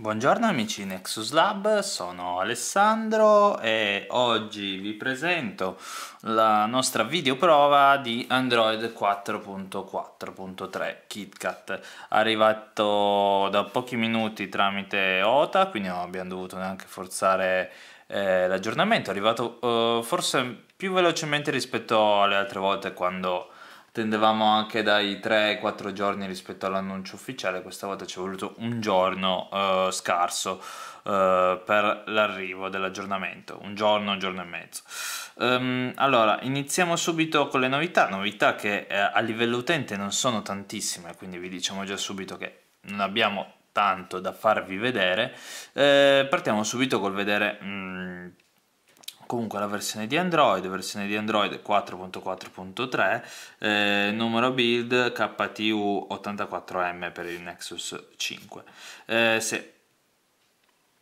Buongiorno amici Nexus Lab, sono Alessandro e oggi vi presento la nostra videoprova di Android 4.4.3 KitKat arrivato da pochi minuti tramite OTA, quindi non abbiamo dovuto neanche forzare eh, l'aggiornamento, è arrivato eh, forse più velocemente rispetto alle altre volte quando tendevamo anche dai 3-4 giorni rispetto all'annuncio ufficiale, questa volta ci è voluto un giorno eh, scarso eh, per l'arrivo dell'aggiornamento, un giorno, un giorno e mezzo. Um, allora, iniziamo subito con le novità, novità che eh, a livello utente non sono tantissime, quindi vi diciamo già subito che non abbiamo tanto da farvi vedere. Eh, partiamo subito col vedere... Mh, mm, comunque la versione di Android, versione di Android 4.4.3, eh, numero build KTU 84M per il Nexus 5. Eh, se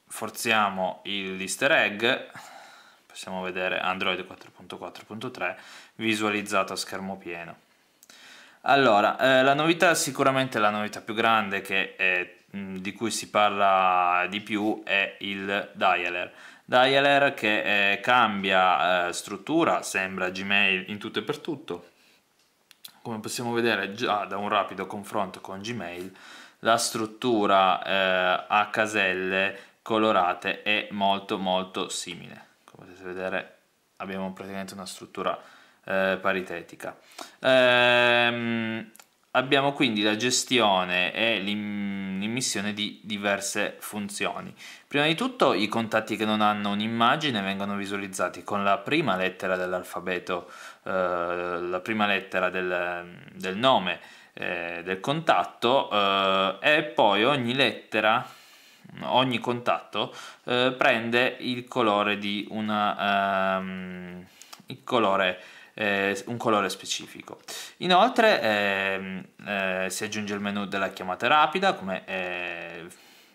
forziamo l'easter egg, possiamo vedere Android 4.4.3 visualizzato a schermo pieno. Allora, eh, la novità, sicuramente la novità più grande che è, mh, di cui si parla di più è il dialer. Dialer che eh, cambia eh, struttura, sembra Gmail in tutto e per tutto. Come possiamo vedere già da un rapido confronto con Gmail, la struttura eh, a caselle colorate è molto molto simile. Come potete vedere abbiamo praticamente una struttura eh, paritetica. Ehm, abbiamo quindi la gestione e l'immissione l'immissione di diverse funzioni. Prima di tutto i contatti che non hanno un'immagine vengono visualizzati con la prima lettera dell'alfabeto, eh, la prima lettera del, del nome eh, del contatto eh, e poi ogni lettera ogni contatto eh, prende il colore di una um, il colore eh, un colore specifico. Inoltre eh, eh, si aggiunge il menu della chiamata rapida, come eh,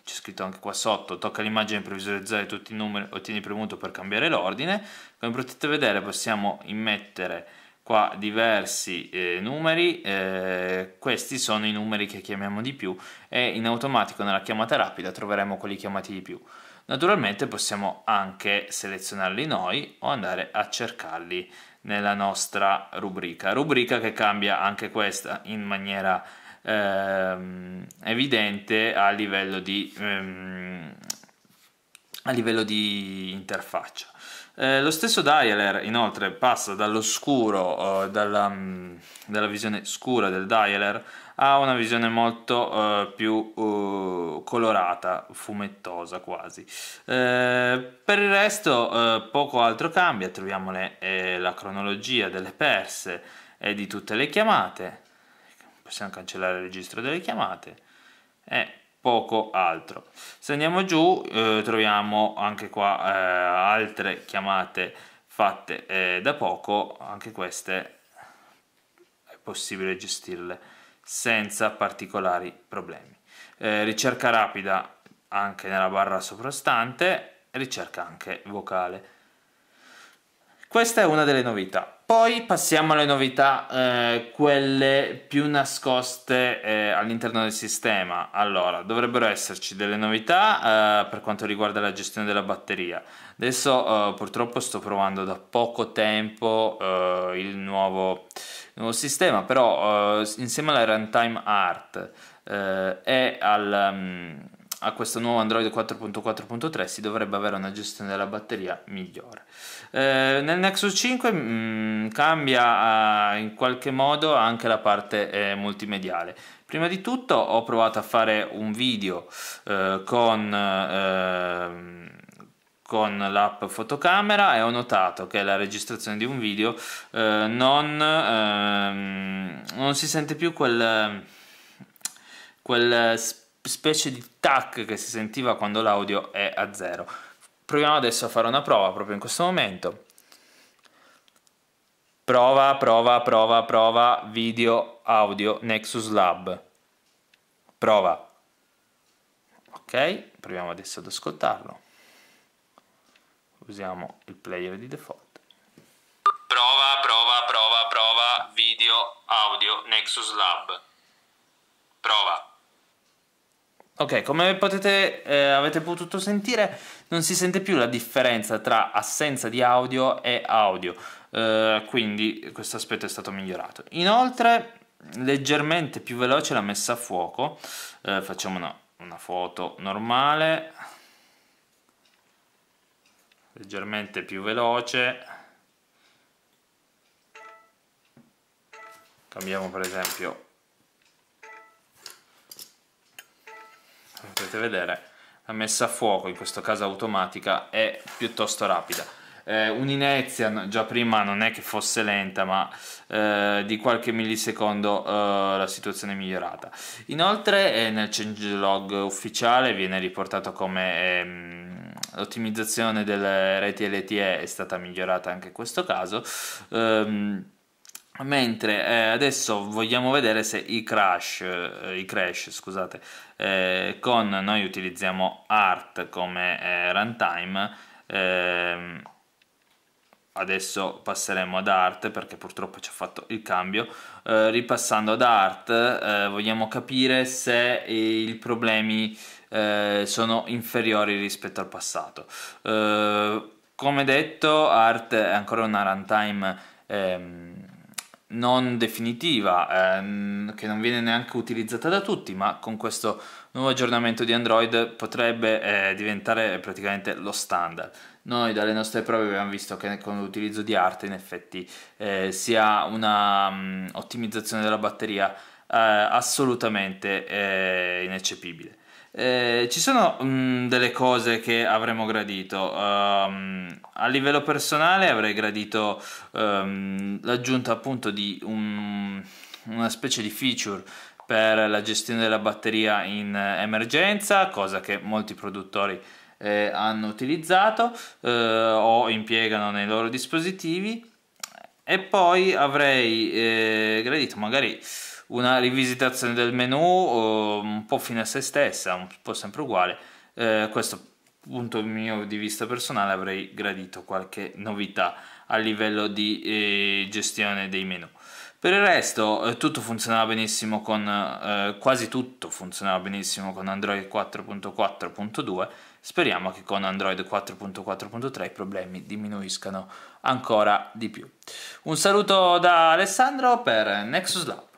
c'è scritto anche qua sotto, tocca l'immagine per visualizzare tutti i numeri o tieni premuto per cambiare l'ordine. Come potete vedere possiamo immettere qua diversi eh, numeri, eh, questi sono i numeri che chiamiamo di più e in automatico nella chiamata rapida troveremo quelli chiamati di più. Naturalmente possiamo anche selezionarli noi o andare a cercarli nella nostra rubrica. Rubrica che cambia anche questa in maniera ehm, evidente a livello di, ehm, a livello di interfaccia. Eh, lo stesso dialer inoltre passa dall'oscuro, eh, dalla, mm, dalla visione scura del dialer ha una visione molto eh, più eh, colorata, fumettosa quasi. Eh, per il resto eh, poco altro cambia, troviamo le, eh, la cronologia delle perse e di tutte le chiamate, possiamo cancellare il registro delle chiamate e poco altro. Se andiamo giù troviamo anche qua altre chiamate fatte da poco, anche queste è possibile gestirle senza particolari problemi. Eh, ricerca rapida anche nella barra soprastante, ricerca anche vocale. Questa è una delle novità. Poi passiamo alle novità, eh, quelle più nascoste eh, all'interno del sistema. Allora, dovrebbero esserci delle novità eh, per quanto riguarda la gestione della batteria. Adesso eh, purtroppo sto provando da poco tempo eh, il nuovo, nuovo, sistema, però eh, insieme alla Runtime Art e al... Um, a questo nuovo Android 4.4.3 si dovrebbe avere una gestione della batteria migliore. Eh, nel Nexus 5 mh, mm, cambia eh, in qualche modo anche la parte eh, multimediale. Prima di tutto ho provato a fare un video eh, con ehm, con l'app fotocamera e ho notato che la registrazione di un video eh, non, ehm, non, si sente più quel, quel spazio specie di tac che si sentiva quando l'audio è a zero. Proviamo adesso a fare una prova proprio in questo momento. Prova, prova, prova, prova, video, audio, Nexus Lab. Prova. Ok, proviamo adesso ad ascoltarlo. Usiamo il player di default. Prova, prova, prova, prova, video, audio, Nexus Lab. Prova. Ok, come potete, eh, avete potuto sentire, non si sente più la differenza tra assenza di audio e audio, eh, quindi questo aspetto è stato migliorato. Inoltre, leggermente più veloce la messa a fuoco, eh, facciamo una, una foto normale, leggermente più veloce, cambiamo per esempio come potete vedere la messa a fuoco, in questo caso automatica, è piuttosto rapida. Eh, Un'inezia già prima non è che fosse lenta, ma eh, di qualche millisecondo eh, la situazione è migliorata. Inoltre, eh, nel changelog ufficiale viene riportato come ehm, l'ottimizzazione delle reti LTE è stata migliorata anche in questo caso. Ehm, Mentre eh, adesso vogliamo vedere se i crash, eh, i crash scusate, eh, con noi utilizziamo art come eh, runtime, ehm, adesso passeremo ad art perché purtroppo ci ha fatto il cambio, eh, ripassando ad art eh, vogliamo capire se i problemi sono inferiori rispetto al passato. come detto art è ancora una runtime... Ehm, non definitiva, ehm, che non viene neanche utilizzata da tutti, ma con questo nuovo aggiornamento di Android potrebbe eh, diventare praticamente lo standard. Noi dalle nostre prove abbiamo visto che con l'utilizzo di arte in effetti eh, si ha un'ottimizzazione mm, um, della batteria eh, assolutamente eh, ineccepibile. Eh, ci sono mh, mm, delle cose che avremmo gradito. Um, a livello personale avrei gradito um, l'aggiunta appunto di un, una specie di feature per la gestione della batteria in eh, emergenza, cosa che molti produttori eh, hanno utilizzato eh, o impiegano nei loro dispositivi. E poi avrei eh, gradito magari una rivisitazione del menu un po' fine a se stessa, un po' sempre uguale. Eh, questo punto mio di vista personale avrei gradito qualche novità a livello di eh, gestione dei menu. Per il resto eh, tutto funzionava benissimo con eh, quasi tutto funzionava benissimo con Android 4.4.2. Speriamo che con Android 4.4.3 i problemi diminuiscano ancora di più. Un saluto da Alessandro per Nexus Lab.